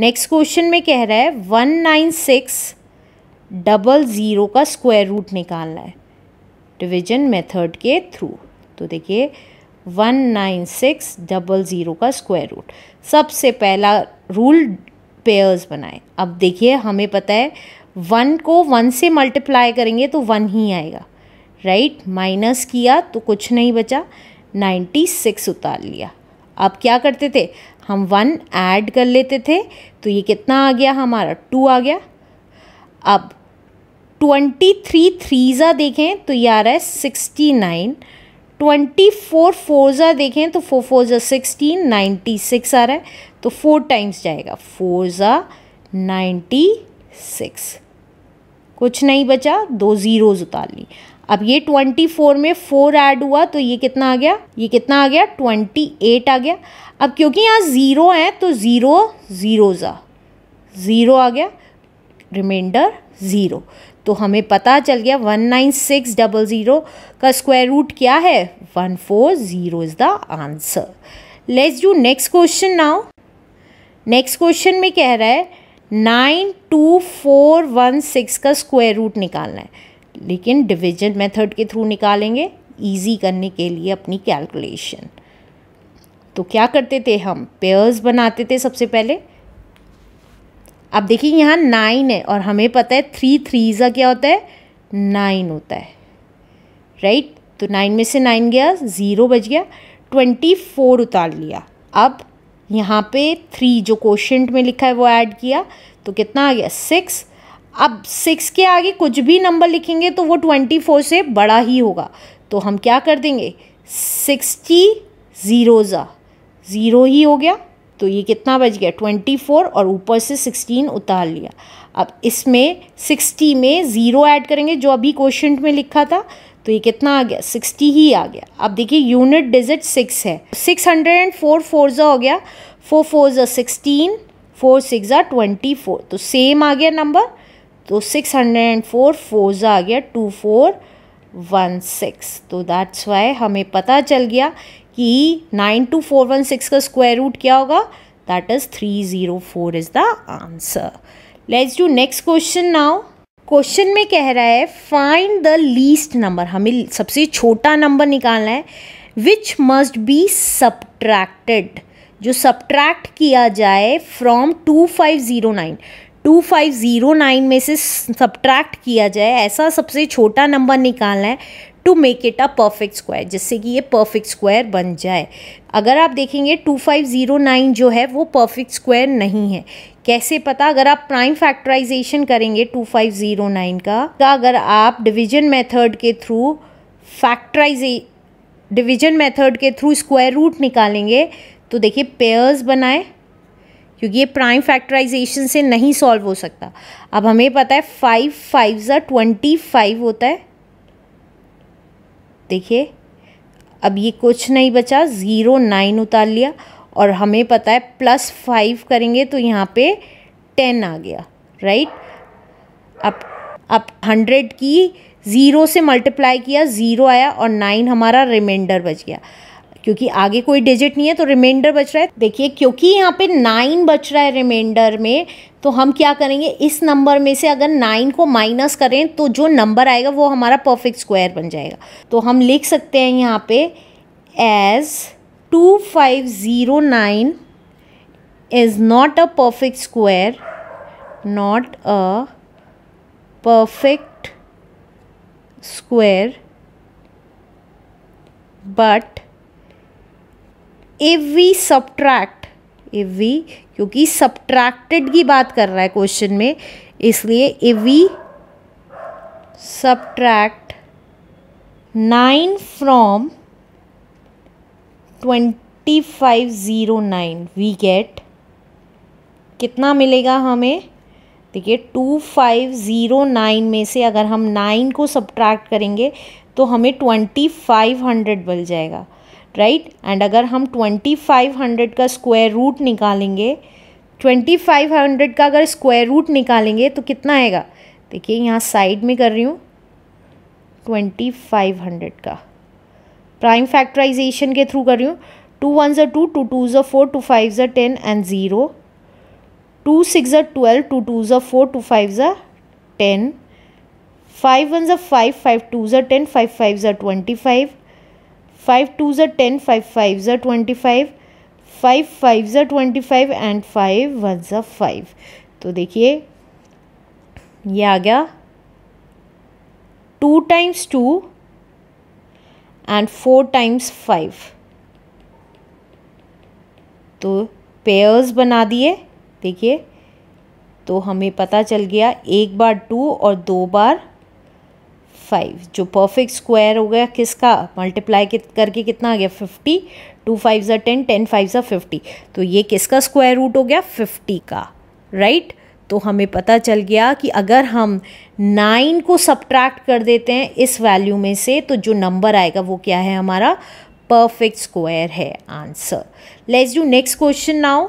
Next question में कह रहा है one nine six double zero का स्क्वायर रूट निकालना है डिवीजन मेथड के थ्रू तो देखिए one nine six double zero का स्क्वायर रूट सबसे पहला रूल पेयर्स बनाए अब देखिए हमें पता है वन को वन से मल्टीप्लाई करेंगे तो वन ही आएगा राइट right? माइनस किया तो कुछ नहीं बचा नाइन्टी सिक्स उतार लिया आप क्या करते थे हम वन ऐड कर लेते थे तो ये कितना आ गया हमारा टू आ गया अब ट्वेंटी थ्री थ्रीज़ा देखें तो ये आ रहा है सिक्सटी नाइन ट्वेंटी फोर फोरज़ा देखें तो फोर फोर ज़ा सिक्सटीन नाइन्टी सिक्स आ रहा है तो फोर टाइम्स जाएगा फोर ज़ा नाइन्टी सिक्स कुछ नहीं बचा दो ज़ीरोज़ उतार ली अब ये ट्वेंटी फोर में फोर ऐड हुआ तो ये कितना आ गया ये कितना आ गया ट्वेंटी एट आ गया अब क्योंकि यहाँ ज़ीरो है तो ज़ीरो ज़ीरो ज़ा ज़ीरो आ गया रिमाइंडर ज़ीरो तो हमें पता चल गया one nine six double zero का स्क्वायर रूट क्या है one four zero is the answer let's do next question now next question में कह रहा है nine two four one six का स्क्वायर रूट निकालना है लेकिन डिवीजन मेथड के थ्रू निकालेंगे ईजी करने के लिए अपनी कैलकुलेशन तो क्या करते थे हम पेयर्स बनाते थे सबसे पहले अब देखिए यहाँ नाइन है और हमें पता है थ्री थ्री ज़ा क्या होता है नाइन होता है राइट right? तो नाइन में से नाइन गया ज़ीरो बज गया ट्वेंटी फोर उतार लिया अब यहाँ पे थ्री जो क्वेश्चन में लिखा है वो ऐड किया तो कितना आ गया सिक्स अब सिक्स के आगे कुछ भी नंबर लिखेंगे तो वो ट्वेंटी फोर से बड़ा ही होगा तो हम क्या कर देंगे सिक्सटी ज़ीरो ज़ा ज़ीरो ही हो गया तो ये कितना बच गया ट्वेंटी फोर और ऊपर से सिक्सटीन उतार लिया अब इसमें सिक्सटी में ज़ीरो ऐड करेंगे जो अभी क्वेश्चन में लिखा था तो ये कितना आ गया सिक्सटी ही आ गया अब देखिए यूनिट डिजिट सिक्स है six hundred and four four ज़ा हो गया फोर फोर ज़ा सिक्सटीन फोर सिक्स ज़ा ट्वेंटी फोर तो सेम आ गया नंबर तो six hundred and four four आ गया टू फोर वन सिक्स तो दैट्स वाई हमें पता चल गया कि nine two four one six का स्क्वायर रूट क्या होगा that is three zero four is the answer let's do next question now question में कह रहा है फाइंड द लीस्ट नंबर हमें सबसे छोटा नंबर निकालना है विच मस्ट बी सब्ट्रैक्टेड जो सब्ट्रैक्ट किया जाए from two five zero nine two five zero nine में से सब्ट्रैक्ट किया जाए ऐसा सबसे छोटा नंबर निकालना है to make it a perfect square जिससे कि ये परफेक्ट स्क्वायर बन जाए अगर आप देखेंगे टू फाइव ज़ीरो नाइन जो है वो परफेक्ट स्क्वायर नहीं है कैसे पता अगर आप प्राइम फैक्टराइजेशन करेंगे टू फाइव ज़ीरो नाइन का तो अगर आप डिवीजन मेथड के थ्रू फैक्टराइजे डिवीजन मेथड के थ्रू स्क्वायर रूट निकालेंगे तो देखिए पेयर्स बनाए क्योंकि ये प्राइम फैक्टराइजेशन से नहीं सॉल्व हो सकता अब हमें पता है फाइव फाइव ज़ा ट्वेंटी फाइव होता है देखिए अब ये कुछ नहीं बचा ज़ीरो नाइन उतार लिया और हमें पता है प्लस फाइव करेंगे तो यहाँ पे टेन आ गया राइट अब अब हंड्रेड की ज़ीरो से मल्टीप्लाई किया ज़ीरो आया और नाइन हमारा रिमाइंडर बच गया क्योंकि आगे कोई डिजिट नहीं है तो रिमाइंडर बच रहा है देखिए क्योंकि यहाँ पे नाइन बच रहा है रिमाइंडर में तो हम क्या करेंगे इस नंबर में से अगर नाइन को माइनस करें तो जो नंबर आएगा वो हमारा परफेक्ट स्क्वायर बन जाएगा तो हम लिख सकते हैं यहाँ पे as two five zero nine is not a perfect square not a perfect square but if we subtract if we क्योंकि सब्ट्रैक्टेड की बात कर रहा है क्वेश्चन में इसलिए if we subtract nine from twenty five zero nine we get कितना मिलेगा हमें देखिए टू फाइव ज़ीरो नाइन में से अगर हम नाइन को सब्ट्रैक्ट करेंगे तो हमें ट्वेंटी फाइव हंड्रेड बन जाएगा राइट right? एंड अगर हम ट्वेंटी फाइव हंड्रेड का स्क्वायर रूट निकालेंगे ट्वेंटी फाइव हंड्रेड का अगर स्क्वायर रूट निकालेंगे तो कितना आएगा देखिए यहाँ साइड में कर रही हूँ ट्वेंटी फाइव हंड्रेड का प्राइम फैक्टराइजेशन के थ्रू कर रही हूँ टू वन ज़र टू टू टू ज़र फोर टू फाइव ज़र ten and zero two six ज़र ट्वेल्व टू टू ज़र फोर टू फाइव ज़र टेन फाइव वन ज़र फाइव फाइव टू ज़र टेन फाइव फाइव ज़र ट्वेंटी फाइव फाइव टू ज़ा टेन फाइव फाइव ज़ा ट्वेंटी फाइव फाइव फाइव ज़ा twenty five and five one ज़ा five तो देखिए ये आ गया two times two and four times five तो पेयर्स बना दिए देखिए तो हमें पता चल गया एक बार टू और दो बार फाइव जो परफेक्ट स्क्वायर हो गया किसका मल्टीप्लाई करके कितना आ गया फिफ्टी टू फाइव ज़ा टेन टेन फाइव ज़ा फिफ्टी तो ये किसका स्क्वायर रूट हो गया फिफ्टी का राइट right? तो हमें पता चल गया कि अगर हम नाइन को सब्ट्रैक्ट कर देते हैं इस वैल्यू में से तो जो नंबर आएगा वो क्या है हमारा परफेक्ट स्क्वायर है answer let's do next question now